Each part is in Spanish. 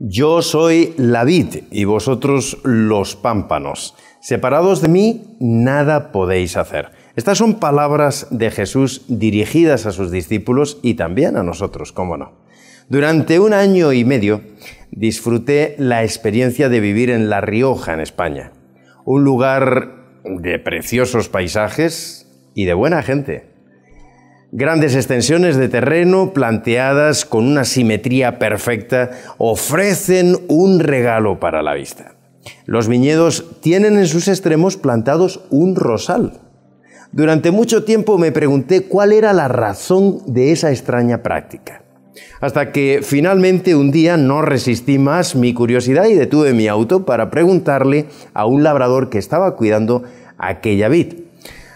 Yo soy la vid y vosotros los pámpanos. Separados de mí, nada podéis hacer. Estas son palabras de Jesús dirigidas a sus discípulos y también a nosotros, cómo no. Durante un año y medio disfruté la experiencia de vivir en La Rioja, en España. Un lugar de preciosos paisajes y de buena gente. Grandes extensiones de terreno planteadas con una simetría perfecta ofrecen un regalo para la vista. Los viñedos tienen en sus extremos plantados un rosal. Durante mucho tiempo me pregunté cuál era la razón de esa extraña práctica. Hasta que finalmente un día no resistí más mi curiosidad y detuve mi auto para preguntarle a un labrador que estaba cuidando aquella vid.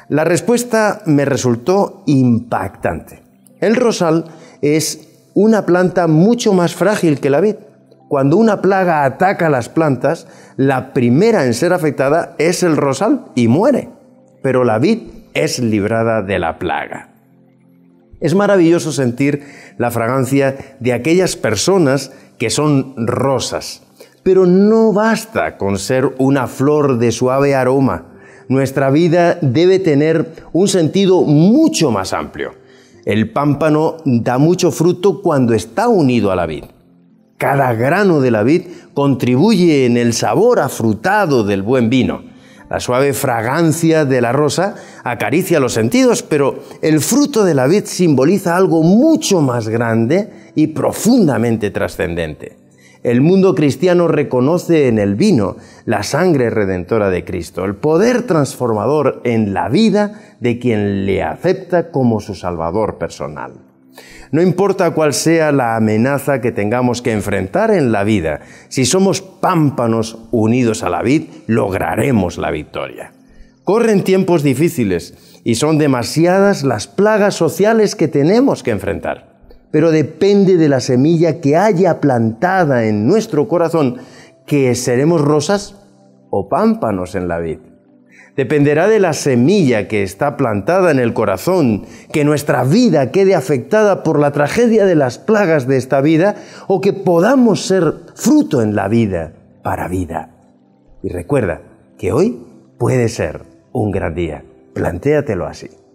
La respuesta me resultó impactante. El rosal es una planta mucho más frágil que la vid. Cuando una plaga ataca las plantas, la primera en ser afectada es el rosal y muere. Pero la vid es librada de la plaga. Es maravilloso sentir la fragancia de aquellas personas que son rosas. Pero no basta con ser una flor de suave aroma nuestra vida debe tener un sentido mucho más amplio. El pámpano da mucho fruto cuando está unido a la vid. Cada grano de la vid contribuye en el sabor afrutado del buen vino. La suave fragancia de la rosa acaricia los sentidos, pero el fruto de la vid simboliza algo mucho más grande y profundamente trascendente. El mundo cristiano reconoce en el vino la sangre redentora de Cristo, el poder transformador en la vida de quien le acepta como su Salvador personal. No importa cuál sea la amenaza que tengamos que enfrentar en la vida, si somos pámpanos unidos a la vid, lograremos la victoria. Corren tiempos difíciles y son demasiadas las plagas sociales que tenemos que enfrentar pero depende de la semilla que haya plantada en nuestro corazón, que seremos rosas o pámpanos en la vid. Dependerá de la semilla que está plantada en el corazón, que nuestra vida quede afectada por la tragedia de las plagas de esta vida o que podamos ser fruto en la vida para vida. Y recuerda que hoy puede ser un gran día. Plantéatelo así.